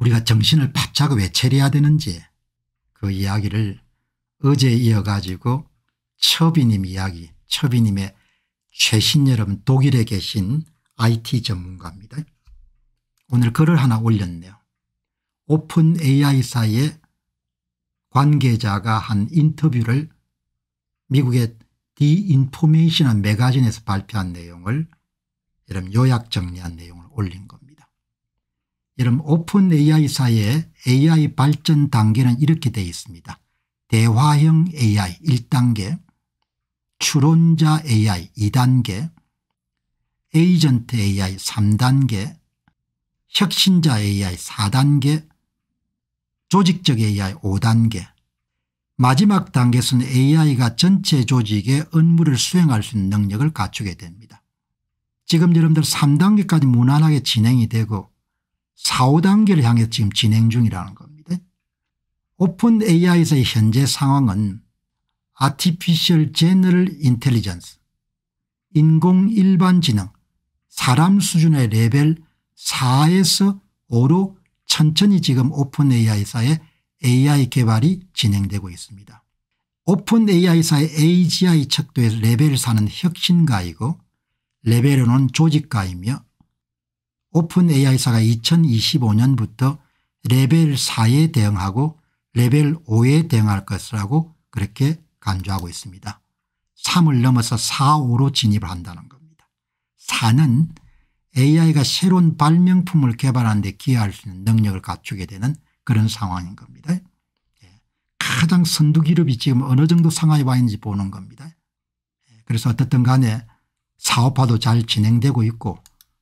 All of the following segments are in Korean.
우리가 정신을 바짝 왜 차려야 되는지 그 이야기를 어제 이어가지고 처비님 이야기 처비님의 최신 여러분 독일에 계신 IT 전문가입니다. 오늘 글을 하나 올렸네요. 오픈 AI사의 관계자가 한 인터뷰를 미국의 디인포메이션한 매거진에서 발표한 내용을 여러분 요약 정리한 내용을 올린 겁니다. 여러분 오픈 AI 사회의 AI 발전 단계는 이렇게 되어 있습니다. 대화형 AI 1단계 추론자 AI 2단계 에이전트 AI 3단계 혁신자 AI 4단계 조직적 AI 5단계 마지막 단계에서는 AI가 전체 조직의 업무를 수행할 수 있는 능력을 갖추게 됩니다. 지금 여러분들 3단계까지 무난하게 진행이 되고 4, 5단계를 향해 지금 진행 중이라는 겁니다. 오픈 AI에서의 현재 상황은 Artificial General Intelligence 인공 일반 지능 사람 수준의 레벨 4에서 5로 천천히 지금 오픈 AI사의 AI 개발이 진행되고 있습니다. 오픈 AI사의 AGI 척도에서 레벨 4는 혁신가이고 레벨 5는 조직가이며 오픈 AI사가 2025년부터 레벨 4에 대응하고 레벨 5에 대응할 것이라고 그렇게 간주하고 있습니다. 3을 넘어서 4, 5로 진입을 한다는 겁니다. 4는 AI가 새로운 발명품을 개발하는 데 기여할 수 있는 능력을 갖추게 되는 그런 상황인 겁니다. 예. 가장 선두기업이 지금 어느 정도 상황에 와 있는지 보는 겁니다. 예. 그래서 어떻든 간에 사업화도 잘 진행되고 있고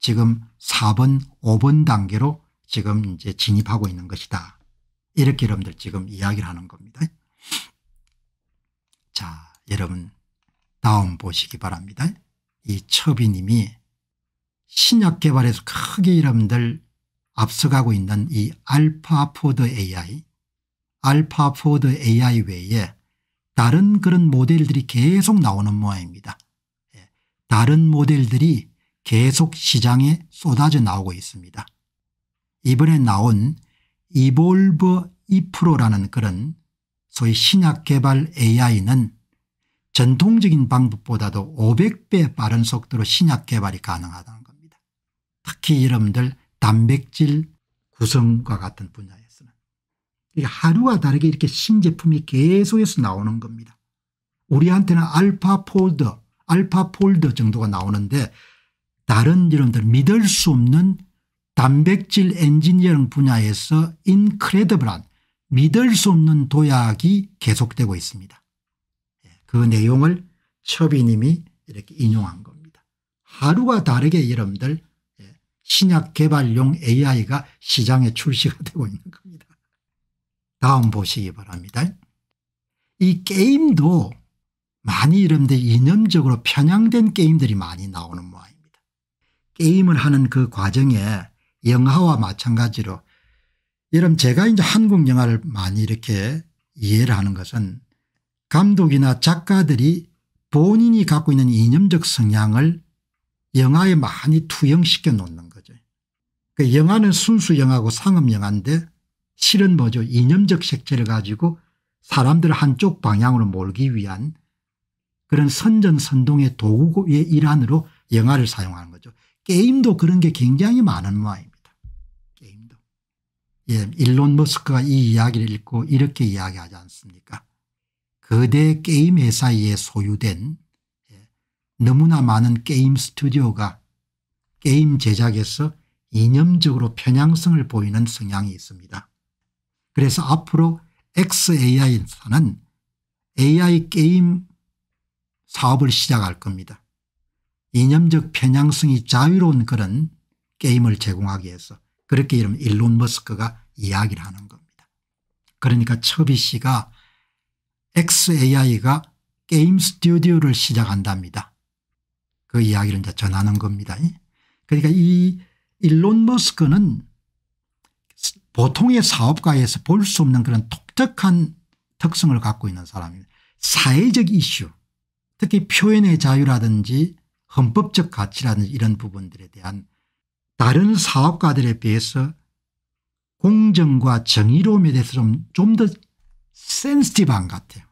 지금 4번 5번 단계로 지금 이제 진입하고 있는 것이다. 이렇게 여러분들 지금 이야기를 하는 겁니다. 자 여러분 다음 보시기 바랍니다. 이 처비님이 신약 개발에서 크게 여러분들 앞서가고 있는 이 알파 포드 AI 알파 포드 AI 외에 다른 그런 모델들이 계속 나오는 모양입니다. 예, 다른 모델들이 계속 시장에 쏟아져 나오고 있습니다. 이번에 나온 이볼브 2%라는 그런 소위 신약 개발 AI는 전통적인 방법보다도 500배 빠른 속도로 신약 개발이 가능하다는 겁니다. 특히 여러분들 단백질 구성과 같은 분야에서는. 이게 하루와 다르게 이렇게 신제품이 계속해서 나오는 겁니다. 우리한테는 알파폴더, 알파폴더 정도가 나오는데 다른 이론들 믿을 수 없는 단백질 엔지니어링 분야에서 인크레더블한 믿을 수 없는 도약이 계속되고 있습니다. 예, 그 내용을 첩이님이 이렇게 인용한 겁니다. 하루가 다르게 여러분들 예, 신약 개발용 AI가 시장에 출시가 되고 있는 겁니다. 다음 보시기 바랍니다. 이 게임도 많이 이런데 이념적으로 편향된 게임들이 많이 나오는 모양 입니다 게임을 하는 그 과정에 영화와 마찬가지로 여러분 제가 이제 한국 영화를 많이 이렇게 이해를 하는 것은 감독이나 작가들이 본인이 갖고 있는 이념적 성향을 영화에 많이 투영시켜 놓는 거죠. 그 영화는 순수 영화고 상업 영화인데 실은 뭐죠 이념적 색채를 가지고 사람들 한쪽 방향으로 몰기 위한 그런 선전선동의 도구의 일환으로 영화를 사용하는 거죠. 게임도 그런 게 굉장히 많은 모양입니다. 게임도. 예, 일론 머스크가 이 이야기를 읽고 이렇게 이야기하지 않습니까? 거대 게임 회사에 소유된 예, 너무나 많은 게임 스튜디오가 게임 제작에서 이념적으로 편향성을 보이는 성향이 있습니다. 그래서 앞으로 XAI사는 AI 게임 사업을 시작할 겁니다. 이념적 편향성이 자유로운 그런 게임을 제공하기 위해서 그렇게 이름 일론 머스크가 이야기를 하는 겁니다. 그러니까 처비 씨가 XAI가 게임 스튜디오를 시작한답니다. 그 이야기를 이제 전하는 겁니다. 그러니까 이 일론 머스크는 보통의 사업가에서 볼 수 없는 그런 독특한 특성을 갖고 있는 사람입니다. 사회적 이슈 특히 표현의 자유라든지 헌법적 가치라는 이런 부분들에 대한 다른 사업가들에 비해서 공정과 정의로움에 대해서 좀 더 센스티브한 것 같아요.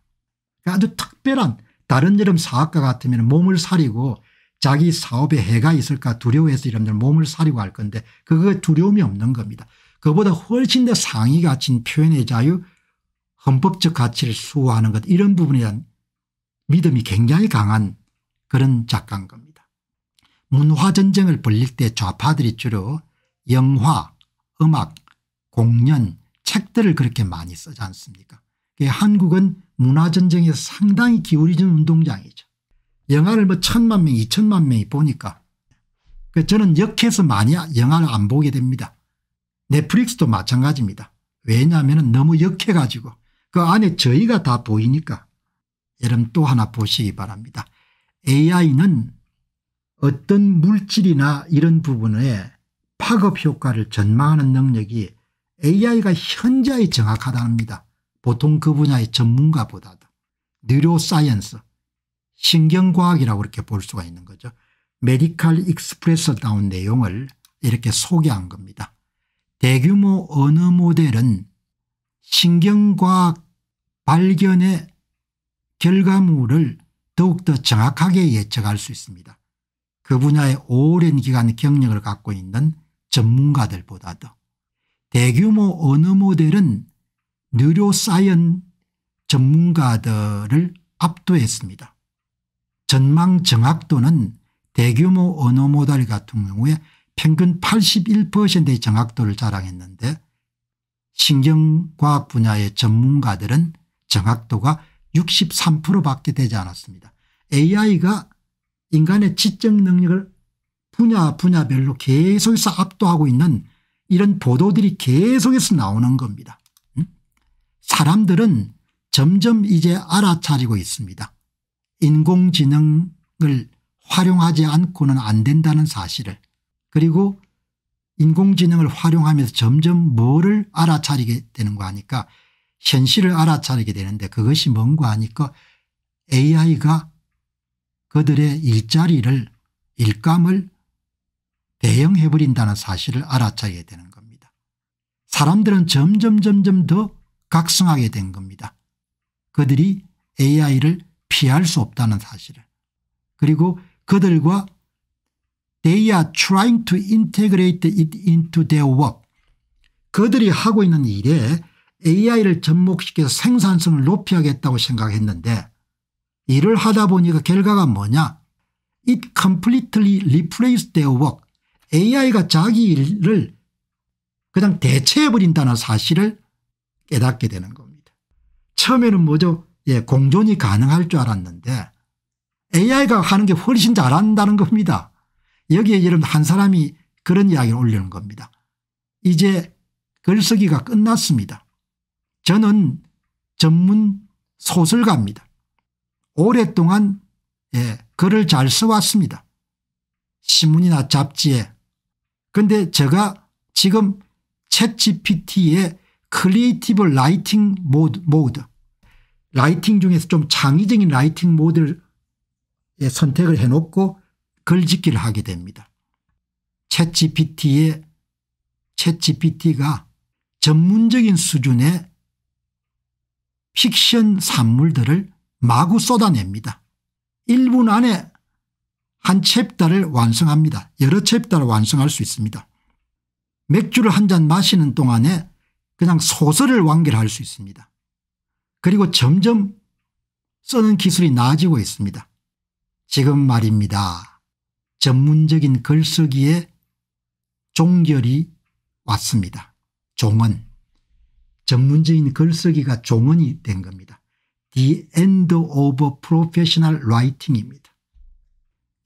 그러니까 아주 특별한 다른 여름 사업가 같으면 몸을 사리고 자기 사업에 해가 있을까 두려워해서 이런들 몸을 사리고 할 건데 그거 두려움이 없는 겁니다. 그보다 훨씬 더 상위 가치인 표현의 자유 헌법적 가치를 수호하는 것 이런 부분에 대한 믿음이 굉장히 강한 그런 작가인 겁니다. 문화전쟁을 벌릴 때 좌파들이 주로 영화, 음악, 공연, 책들을 그렇게 많이 쓰지 않습니까 한국은 문화전쟁에서 상당히 기울이진 운동장이죠. 영화를 뭐 천만 명, 이천만 명이 보니까 그 저는 역해서 많이 영화를 안 보게 됩니다. 넷플릭스도 마찬가지입니다. 왜냐하면 너무 역해가지고 그 안에 저희가 다 보이니까 여러분 또 하나 보시기 바랍니다. AI는 어떤 물질이나 이런 부분에 파급 효과를 전망하는 능력이 AI가 현저히 정확하답니다. 보통 그 분야의 전문가보다도. 뉴로사이언스, 신경과학이라고 이렇게 볼 수가 있는 거죠. 메디칼 익스프레스다운 내용을 이렇게 소개한 겁니다. 대규모 언어 모델은 신경과학 발견의 결과물을 더욱더 정확하게 예측할 수 있습니다. 그 분야의 오랜 기간 경력을 갖고 있는 전문가들보다도 대규모 언어 모델은 뉴로사이언 전문가들을 압도했습니다. 전망 정확도는 대규모 언어 모델 같은 경우에 평균 81%의 정확도를 자랑했는데 신경과학 분야의 전문가들은 정확도가 63% 밖에 되지 않았습니다. AI가 인간의 지적 능력을 분야 분야별로 계속해서 압도하고 있는 이런 보도들이 계속해서 나오는 겁니다. 사람들은 점점 이제 알아차리고 있습니다. 인공지능을 활용하지 않고는 안 된다는 사실을 그리고 인공지능을 활용하면서 점점 뭐를 알아차리게 되는 거 하니까 현실을 알아차리게 되는데 그것이 뭔가 하니까 AI가 그들의 일자리를 일감을 대형해버린다는 사실을 알아차게 되는 겁니다. 사람들은 점점 점점 더 각성하게 된 겁니다. 그들이 AI를 피할 수 없다는 사실을 그리고 그들과 they are trying to integrate it into their work. 그들이 하고 있는 일에 AI를 접목시켜서 생산성을 높이겠다고 생각했는데 일을 하다 보니 까 그 결과가 뭐냐 It completely replaced their work. AI가 자기 일을 그냥 대체해버린다는 사실을 깨닫게 되는 겁니다. 처음에는 뭐죠? 예, 공존이 가능할 줄 알았는데 AI가 하는 게 훨씬 잘한다는 겁니다. 여기에 여러분 한 사람이 그런 이야기를 올리는 겁니다. 이제 글쓰기가 끝났습니다. 저는 전문 소설가입니다. 오랫동안 예, 글을 잘 써왔습니다. 신문이나 잡지에. 근데 제가 지금 챗치 p t 의 크리에이티브 라이팅 모드, 모드 라이팅 중에서 좀 창의적인 라이팅 모드를 예, 선택을 해놓고 글짓기를 하게 됩니다. 챗치 p t 의 챗GPT가 전문적인 수준의 픽션 산물들을 마구 쏟아냅니다. 1분 안에 한 챕터를 완성합니다. 여러 챕터를 완성할 수 있습니다. 맥주를 한 잔 마시는 동안에 그냥 소설을 완결할 수 있습니다. 그리고 점점 쓰는 기술이 나아지고 있습니다. 지금 말입니다. 전문적인 글쓰기에 종결이 왔습니다. 종언. 전문적인 글쓰기가 종언이 된 겁니다. The End of Professional Writing입니다.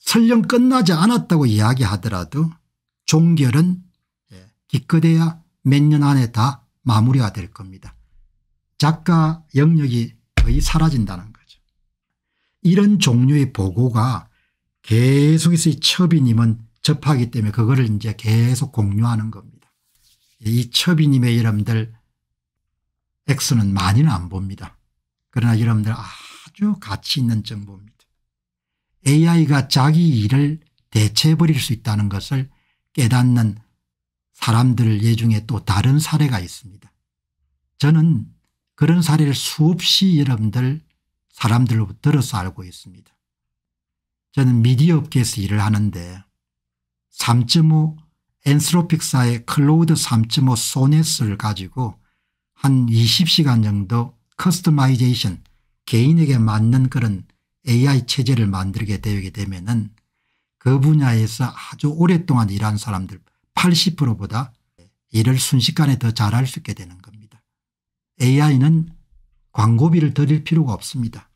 설령 끝나지 않았다고 이야기하더라도 종결은 예, 기껏해야 몇 년 안에 다 마무리가 될 겁니다. 작가 영역이 거의 사라진다는 거죠. 이런 종류의 보고가 계속해서 첩이님은 접하기 때문에 그거를 이제 계속 공유하는 겁니다. 이 첩이님의 여러분들 액는 많이는 안 봅니다. 그러나 여러분들 아주 가치 있는 정보입니다. AI가 자기 일을 대체해버릴 수 있다는 것을 깨닫는 사람들 예중에 또 다른 사례가 있습니다. 저는 그런 사례를 수없이 여러분들 사람들로 들어서 알고 있습니다. 저는 미디어 업계에서 일을 하는데 3.5 엔스로픽사의 클로우드 3.5 소넷을 가지고 한 20시간 정도 커스터마이제이션 개인에게 맞는 그런 AI 체제를 만들게 되게 되면은 그 분야에서 아주 오랫동안 일한 사람들 80%보다 일을 순식간에 더 잘할 수 있게 되는 겁니다. AI는 광고비를 드릴 필요가 없습니다.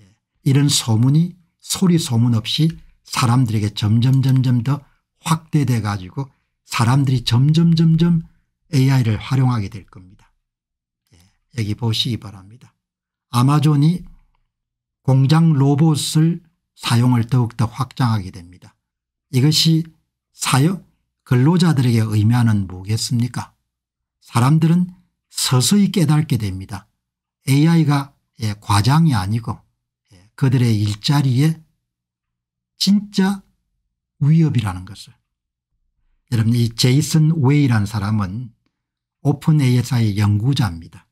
예. 이런 소문이 소리 소문 없이 사람들에게 점점 점점 더 확대돼 가지고 사람들이 점점 점점 AI를 활용하게 될 겁니다. 여기 보시기 바랍니다. 아마존이 공장 로봇을 사용을 더욱더 확장하게 됩니다. 이것이 사역 근로자들에게 의미하는 뭐겠습니까 사람들은 서서히 깨닫게 됩니다. AI가 예, 과장이 아니고 예, 그들의 일자리에 진짜 위협이라는 것을. 여러분 이 제이슨 웨이라는 사람은 오픈 ASI 연구자입니다.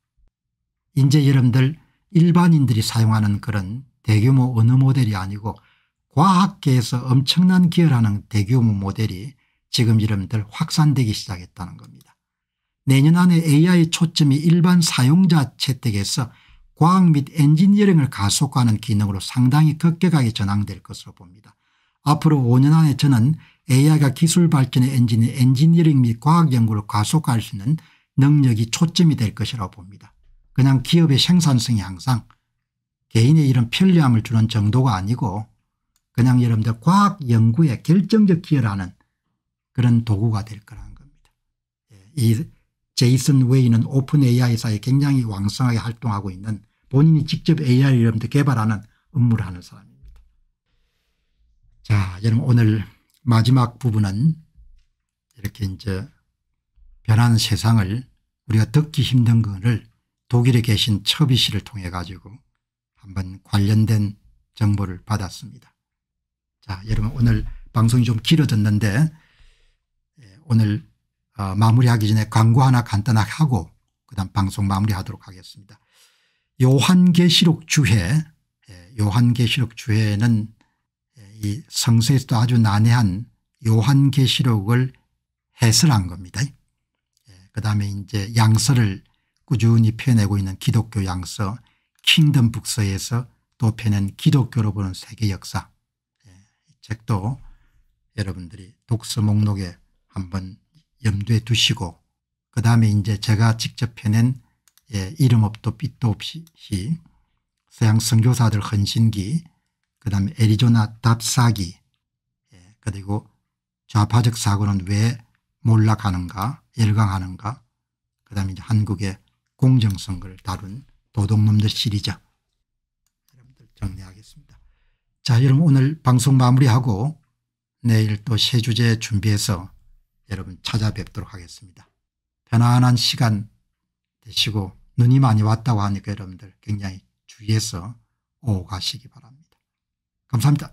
이제 여러분들 일반인들이 사용하는 그런 대규모 언어 모델이 아니고 과학계에서 엄청난 기여하는 대규모 모델이 지금 여러분들 확산되기 시작했다는 겁니다. 내년 안에 AI 초점이 일반 사용자 채택에서 과학 및 엔지니어링을 가속화하는 기능으로 상당히 급격하게 전환될 것으로 봅니다. 앞으로 5년 안에 저는 AI가 기술 발전의 엔지니어링 및 과학 연구를 가속화할 수 있는 능력이 초점이 될 것이라고 봅니다. 그냥 기업의 생산성이 항상 개인의 이런 편리함을 주는 정도가 아니고 그냥 여러분들 과학 연구에 결정적 기여를 하는 그런 도구가 될 거라는 겁니다. 예, 이 제이슨 웨이는 오픈 AI사에 굉장히 왕성하게 활동하고 있는 본인이 직접 a i 여러분들 개발하는 업무를 하는 사람입니다. 자 여러분 오늘 마지막 부분은 이렇게 이제 변한 세상을 우리가 듣기 힘든 것을 독일에 계신 첩이 씨를 통해 가지고 한번 관련된 정보를 받았습니다. 자 여러분 오늘 방송이 좀 길어졌는데 예, 오늘 어, 마무리하기 전에 광고 하나 간단하게 하고 그다음 방송 마무리하도록 하겠습니다. 요한계시록 주회 예, 요한계시록 주회는 예, 이 성서에서도 아주 난해한 요한계시록을 해설한 겁니다. 그 다음에 이제 양서를 꾸준히 펴내고 있는 기독교 양서 킹덤 북서에서 또 펴낸 기독교로 보는 세계 역사 예, 책도 여러분들이 독서 목록에 한번 염두에 두시고 그 다음에 이제 제가 직접 펴낸 예, 이름 없도 빛도 없이 서양 선교사들 헌신기 그 다음에 애리조나 답사기 예, 그리고 좌파적 사고는 왜 몰락하는가 열강하는가 그 다음에 한국의 공정선거를 다룬 도둑놈들 시리즈 여러분들 정리하겠습니다. 자 여러분 오늘 방송 마무리하고 내일 또 새 주제 준비해서 여러분 찾아뵙도록 하겠습니다. 편안한 시간 되시고 눈이 많이 왔다고 하니까 여러분들 굉장히 주의해서 오가시기 바랍니다. 감사합니다.